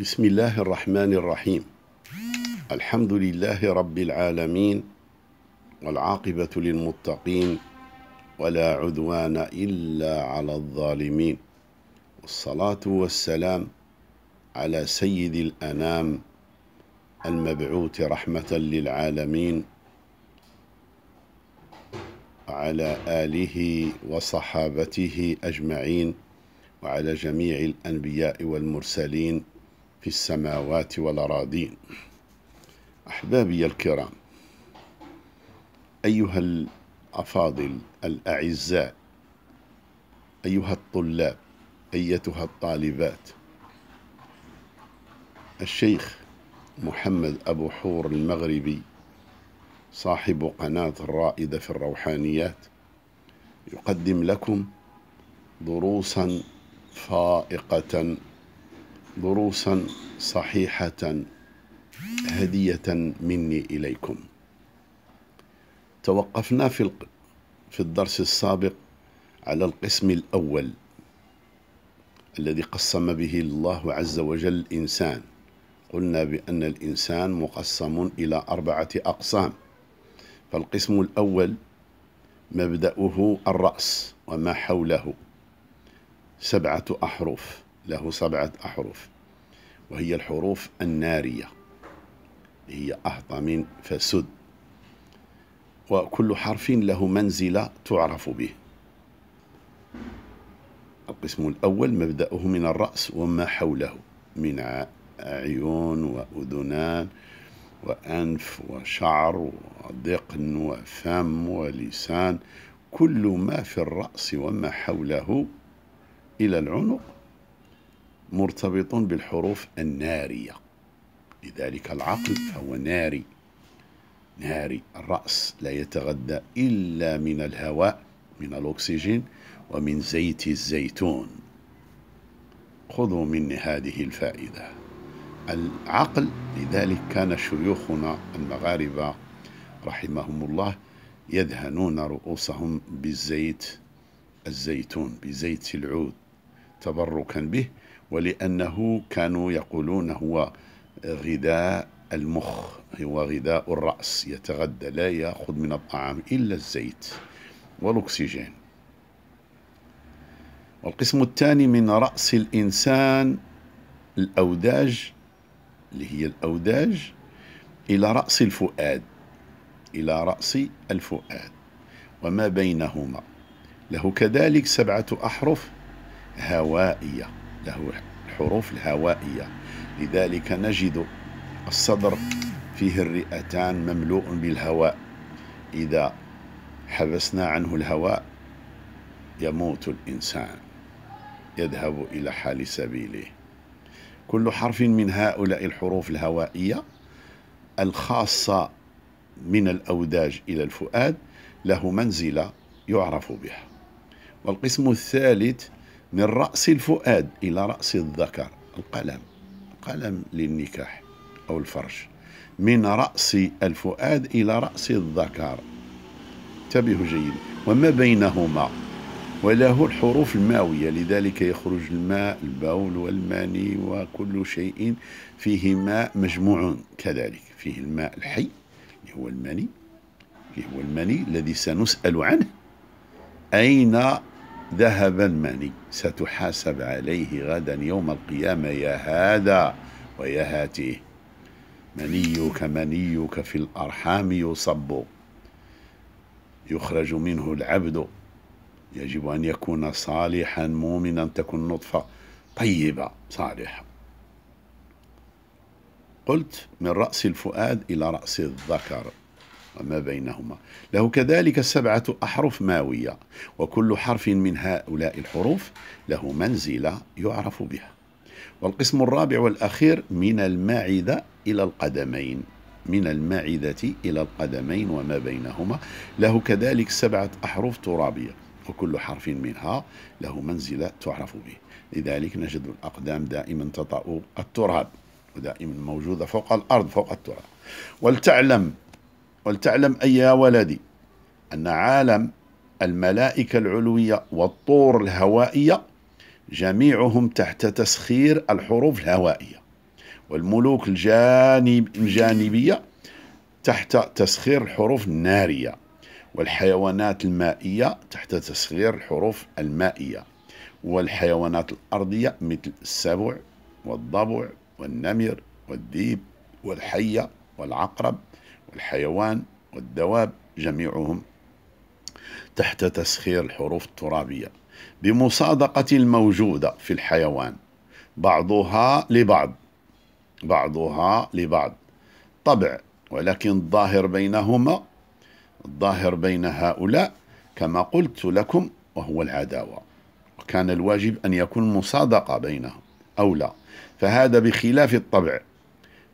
بسم الله الرحمن الرحيم الحمد لله رب العالمين والعاقبة للمتقين ولا عدوان إلا على الظالمين والصلاة والسلام على سيد الأنام المبعوث رحمة للعالمين وعلى آله وصحابته أجمعين وعلى جميع الأنبياء والمرسلين في السماوات والأراضين أحبابي الكرام أيها الأفاضل الأعزاء أيها الطلاب أيتها الطالبات الشيخ محمد أبو حور المغربي صاحب قناة الرائدة في الروحانيات يقدم لكم دروسا فائقة دروسا صحيحة هدية مني إليكم توقفنا في في الدرس السابق على القسم الأول الذي قسم به الله عز وجل الإنسان قلنا بأن الإنسان مقسم إلى أربعة أقسام فالقسم الأول مبدأه الرأس وما حوله سبعة أحرف له سبعة أحرف وهي الحروف النارية هي أهطم فسد وكل حرف له منزلة تعرف به القسم الأول مبدأه من الرأس وما حوله من عيون وأذنان وأنف وشعر وذقن وفم ولسان كل ما في الرأس وما حوله إلى العنق مرتبط بالحروف النارية لذلك العقل فهو ناري ناري الرأس لا يتغذى إلا من الهواء من الأكسجين ومن زيت الزيتون خذوا مني هذه الفائدة العقل لذلك كان شيوخنا المغاربة رحمهم الله يدهنون رؤوسهم بالزيت الزيتون بزيت العود تبركا به ولأنه كانوا يقولون هو غذاء المخ هو غذاء الرأس يتغذى لا يأخذ من الطعام إلا الزيت والأكسجين والقسم الثاني من رأس الإنسان الأوداج اللي هي الأوداج إلى رأس الفؤاد إلى رأس الفؤاد وما بينهما له كذلك سبعة أحرف هوائية له الحروف الهوائية لذلك نجد الصدر فيه الرئتان مملوء بالهواء إذا حبسنا عنه الهواء يموت الإنسان يذهب إلى حال سبيله كل حرف من هؤلاء الحروف الهوائية الخاصة من الأوداج إلى الفؤاد له منزلة يعرف بها والقسم الثالث من رأس الفؤاد إلى رأس الذكر القلم قلم للنكاح أو الفرج من رأس الفؤاد إلى رأس الذكر انتبهوا جيدا وما بينهما وله الحروف الماوية لذلك يخرج الماء البول والماني وكل شيء فيه ماء مجموع كذلك فيه الماء الحي اللي هو المني اللي هو المني الذي سنسأل عنه أين ذهبا مني ستحاسب عليه غدا يوم القيامة يا هذا ويا هاته منيك منيك في الأرحام يصب يخرج منه العبد يجب أن يكون صالحا مؤمنا تكون نطفة طيبة صالحة قلت من رأس الفؤاد إلى رأس الذكر وما بينهما له كذلك سبعة أحرف ماوية وكل حرف من هؤلاء الحروف له منزلة يعرف بها والقسم الرابع والأخير من الماعدة إلى القدمين من الماعدة إلى القدمين وما بينهما له كذلك سبعة أحرف ترابية وكل حرف منها له منزلة تعرف به لذلك نجد الأقدام دائما تطأ التراب ودائما موجودة فوق الأرض فوق التراب ولتعلم ولتعلم أي يا ولدي أن عالم الملائكة العلوية والطور الهوائية جميعهم تحت تسخير الحروف الهوائية والملوك الجانب الجانبية تحت تسخير الحروف النارية والحيوانات المائية تحت تسخير الحروف المائية والحيوانات الأرضية مثل السبع والضبع والنمر والذيب والحية والعقرب الحيوان والدواب جميعهم تحت تسخير الحروف الترابية بمصادقة الموجودة في الحيوان بعضها لبعض بعضها لبعض طبع ولكن الظاهر بينهما الظاهر بين هؤلاء كما قلت لكم وهو العداوة وكان الواجب أن يكون مصادقة بينهم أو لا فهذا بخلاف الطبع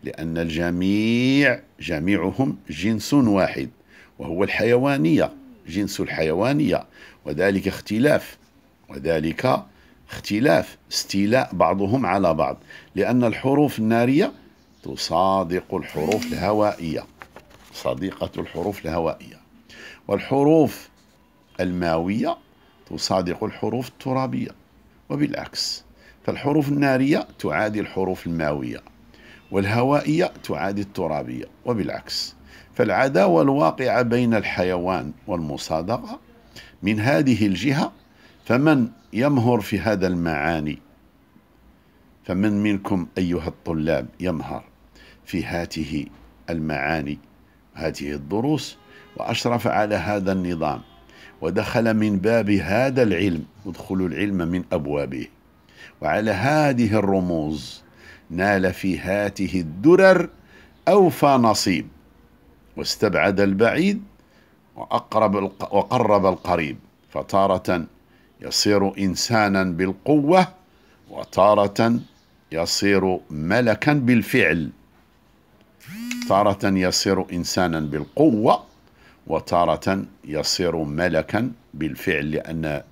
لأن الجميع جميعهم جنس واحد وهو الحيوانية جنس الحيوانية وذلك اختلاف وذلك اختلاف استيلاء بعضهم على بعض لأن الحروف النارية تصادق الحروف الهوائية صديقة الحروف الهوائية والحروف الماوية تصادق الحروف الترابية وبالعكس فالحروف النارية تعادي الحروف الماوية والهوائية تعادي الترابية وبالعكس فالعداوة الواقعة بين الحيوان والمصادقة من هذه الجهة فمن يمهر في هذا المعاني فمن منكم أيها الطلاب يمهر في هاته المعاني هذه الدروس وأشرف على هذا النظام ودخل من باب هذا العلم ادخلوا العلم من أبوابه وعلى هذه الرموز نال في هاته الدرر أوفى نصيب واستبعد البعيد وأقرب وقرب القريب فتارة يصير إنسانا بالقوة وتارة يصير ملكا بالفعل تارة يصير إنسانا بالقوة وتارة يصير ملكا بالفعل لأن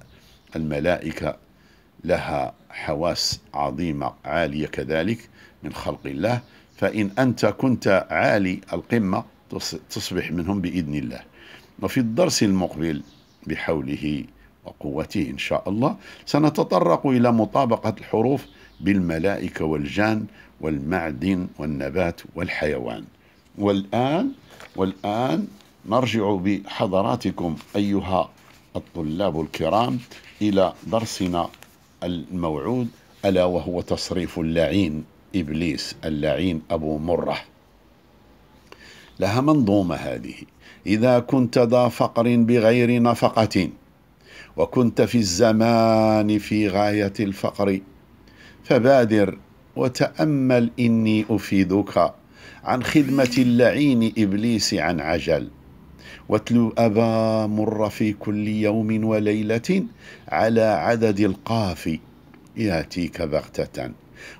الملائكة لها حواس عظيمة عالية كذلك من خلق الله فإن أنت كنت عالي القمة تصبح منهم بإذن الله وفي الدرس المقبل بحوله وقوته إن شاء الله سنتطرق إلى مطابقة الحروف بالملائكة والجان والمعدن والنبات والحيوان والآن والآن نرجع بحضراتكم أيها الطلاب الكرام إلى درسنا الموعود ألا وهو تصريف اللعين إبليس اللعين أبو مرة لها منظومة هذه إذا كنت ذا فقر بغير نفقة وكنت في الزمان في غاية الفقر فبادر وتأمل إني أفيدك عن خدمة اللعين إبليس عن عجل واتلو أبا مر في كل يوم وليلة على عدد القاف ياتيك بغتة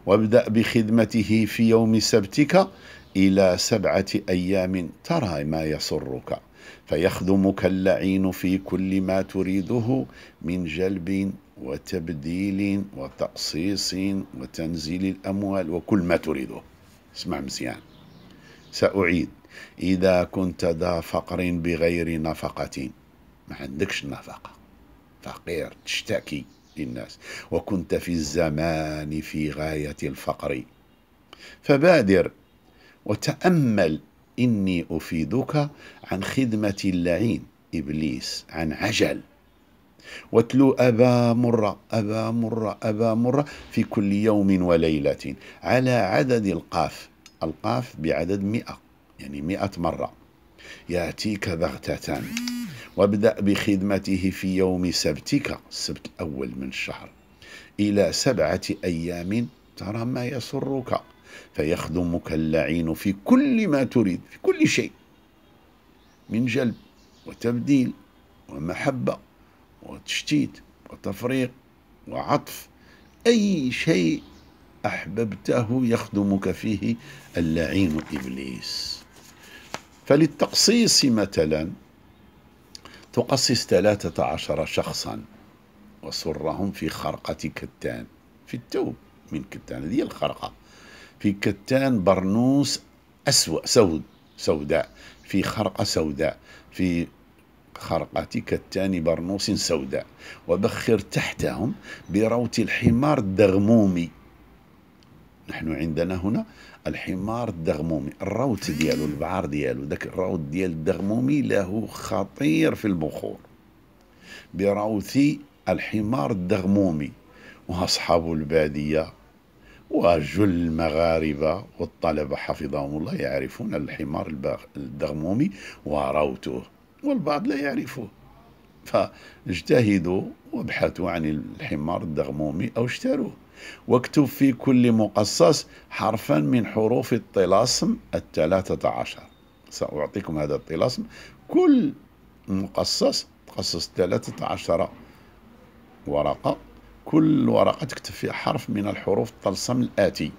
وابدأ بخدمته في يوم سبتك إلى سبعة أيام ترى ما يسرك فيخدمك اللعين في كل ما تريده من جلب وتبديل وتقصيص وتنزيل الأموال وكل ما تريده اسمع مزيان سأعيد إذا كنت ذا فقر بغير نفقة ما عندكش نفقة فقير تشتكي للناس وكنت في الزمان في غاية الفقر فبادر وتأمل إني أفيدك عن خدمة اللعين إبليس عن عجل واتلو أبا مرة أبا مرة أبا مرة في كل يوم وليلة على عدد القاف القاف بعدد مئة يعني مئة مرة يأتيك بغتة وابدأ بخدمته في يوم سبتك السبت الأول من الشهر إلى سبعة أيام ترى ما يسرك فيخدمك اللعين في كل ما تريد في كل شيء من جلب وتبديل ومحبة وتشتيت وتفريق وعطف أي شيء أحببته يخدمك فيه اللعين إبليس فللتقصيص مثلا تقصص ثلاثة عشر شخصا وسرهم في خرقة كتان في التوب من كتان هذه الخرقة في كتان برنوس أسوأ سود سوداء في خرقة سوداء في خرقة كتان برنوس سوداء وبخر تحتهم بروت الحمار الدغمومي نحن عندنا هنا الحمار الدغمومي الروت ديالو البعار ديالو داك الروت ديال الدغمومي له خطير في البخور بروث الحمار الدغمومي واصحاب الباديه وجل المغاربه والطلبه حفظهم الله يعرفون الحمار الدغمومي وروثه والبعض لا يعرفه فاجتهدوا وابحثوا عن الحمار الدغمومي او اشتروه واكتب في كل مقصص حرفا من حروف الطلاسم الثلاثة عشر سأعطيكم هذا الطلاسم كل مقصص تقصص ثلاثة عشر ورقة كل ورقة تكتب فيها حرف من الحروف الطلسم الآتي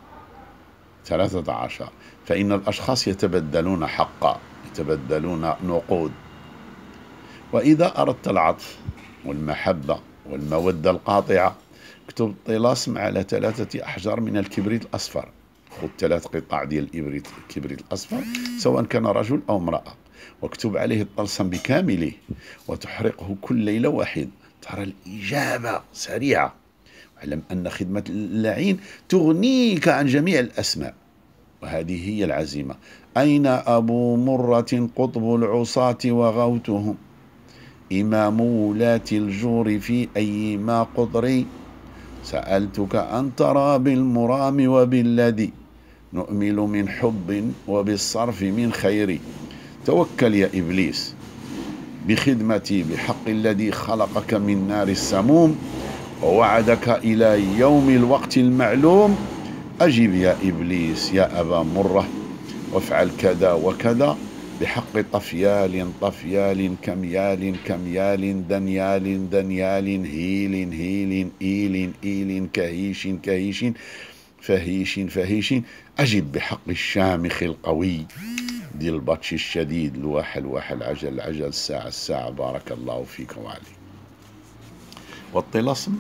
ثلاثة عشر فإن الأشخاص يتبدلون حقا يتبدلون نقود وإذا أردت العطف والمحبة والمودة القاطعة اكتب طلاسم على ثلاثة أحجار من الكبريت الأصفر خذ ثلاث قطع ديال الإبريت الكبريت الأصفر سواء كان رجل أو امرأة واكتب عليه الطلسم بكامله وتحرقه كل ليلة واحد ترى الإجابة سريعة واعلم أن خدمة اللعين تغنيك عن جميع الأسماء وهذه هي العزيمة أين أبو مرة قطب العصاة وغوتهم إمام ولاة الجور في أي ما قطري سألتك أن ترى بالمرام وبالذي نؤمل من حب وبالصرف من خير توكل يا إبليس بخدمتي بحق الذي خلقك من نار السموم ووعدك إلى يوم الوقت المعلوم أجب يا إبليس يا أبا مرة وافعل كذا وكذا بحق طفيال طفيال كميال كميال دنيال دنيال هيل هيل إيل إيل كهيش كهيش فهيش فهيش أجب بحق الشامخ القوي دي البطش الشديد الوحل وحل عجل عجل الساعة الساعة بارك الله فيك وعلي والطلسم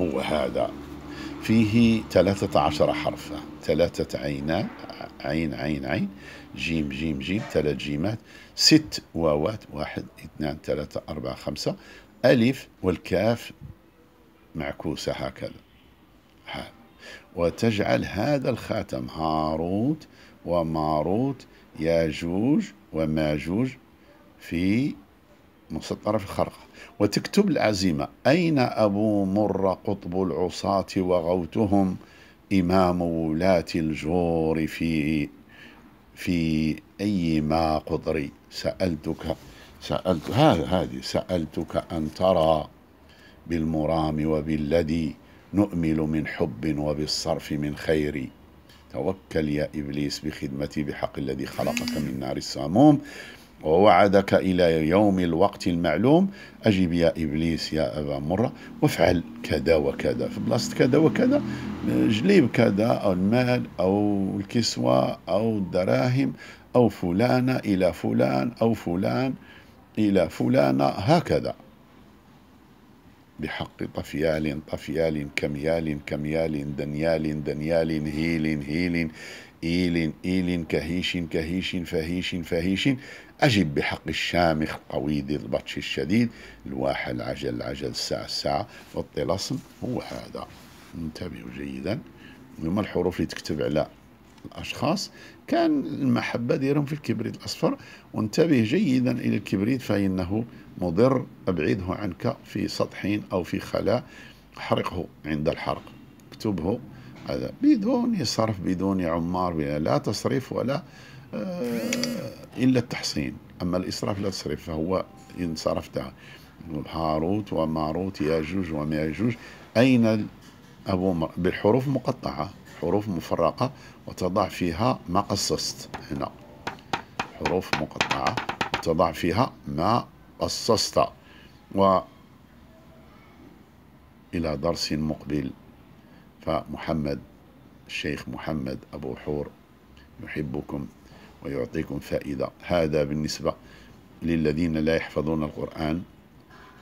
هو هذا فيه ثلاثة عشر حرفا ثلاثة عينات عين عين عين جيم جيم جيم ثلاث جيمات ست واوات واحد اثنان ثلاثة أربعة خمسة ألف والكاف معكوسة هكذا ها. وتجعل هذا الخاتم هاروت وماروت ياجوج وماجوج في مسطرة في الخرقة وتكتب العزيمة أين أبو مر قطب العصاة وغوتهم إمام ولاة الجور في في أي ما قدري سألتك سألت هذه سألتك أن ترى بالمرام وبالذي نؤمل من حب وبالصرف من خير توكل يا إبليس بخدمتي بحق الذي خلقك من نار السموم ووعدك إلى يوم الوقت المعلوم أجب يا إبليس يا أبا مرة وافعل كذا وكذا في بلاصة كذا وكذا جليب كذا أو المال أو الكسوة أو الدراهم أو فلانة إلى فلان أو فلان إلى فلانة هكذا بحق طفيال طفيال كميال كميال دنيال دنيال هيل هيل إيل إيل كهيش كهيش فهيش فهيش, فهيش أجب بحق الشامخ قويد البطش الشديد الواحد العجل عجل الساعة الساعة والطلسم هو هذا انتبهوا جيدا هما الحروف اللي تكتب على الأشخاص كان المحبة ديرهم في الكبريت الأصفر وانتبه جيدا إلى الكبريت فإنه مضر أبعده عنك في سطح أو في خلاء حرقه عند الحرق اكتبه هذا بدون يصرف بدون عمار لا تصريف ولا آه، إلا التحصين أما الإسراف لا تصرف فهو إن صرفت هاروت وماروت ياجوج وماجوج أين أبو بالحروف مقطعة حروف مفرقة وتضع فيها ما قصصت هنا حروف مقطعة وتضع فيها ما قصصت و إلى درس مقبل فمحمد الشيخ محمد أبو حور يحبكم ويعطيكم فائدة هذا بالنسبة للذين لا يحفظون القرآن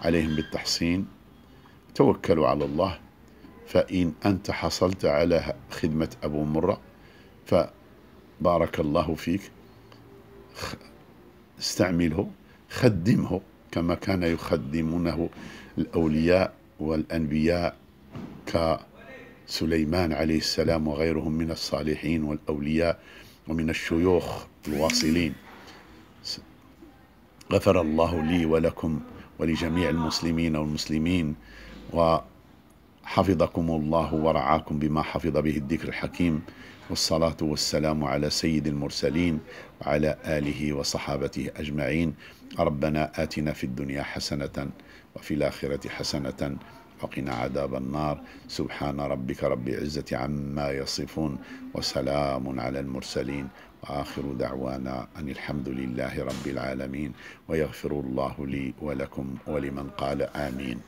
عليهم بالتحصين توكلوا على الله فإن أنت حصلت على خدمة أبو مرة فبارك الله فيك استعمله خدمه كما كان يخدمونه الأولياء والأنبياء كسليمان عليه السلام وغيرهم من الصالحين والأولياء ومن الشيوخ الواصلين غفر الله لي ولكم ولجميع المسلمين والمسلمين وحفظكم الله ورعاكم بما حفظ به الذكر الحكيم والصلاة والسلام على سيد المرسلين وعلى آله وصحابته أجمعين ربنا آتنا في الدنيا حسنة وفي الآخرة حسنة وقنا عذاب النار سبحان ربك رب العزة عما يصفون وسلام على المرسلين وآخر دعوانا أن الحمد لله رب العالمين ويغفر الله لي ولكم ولمن قال آمين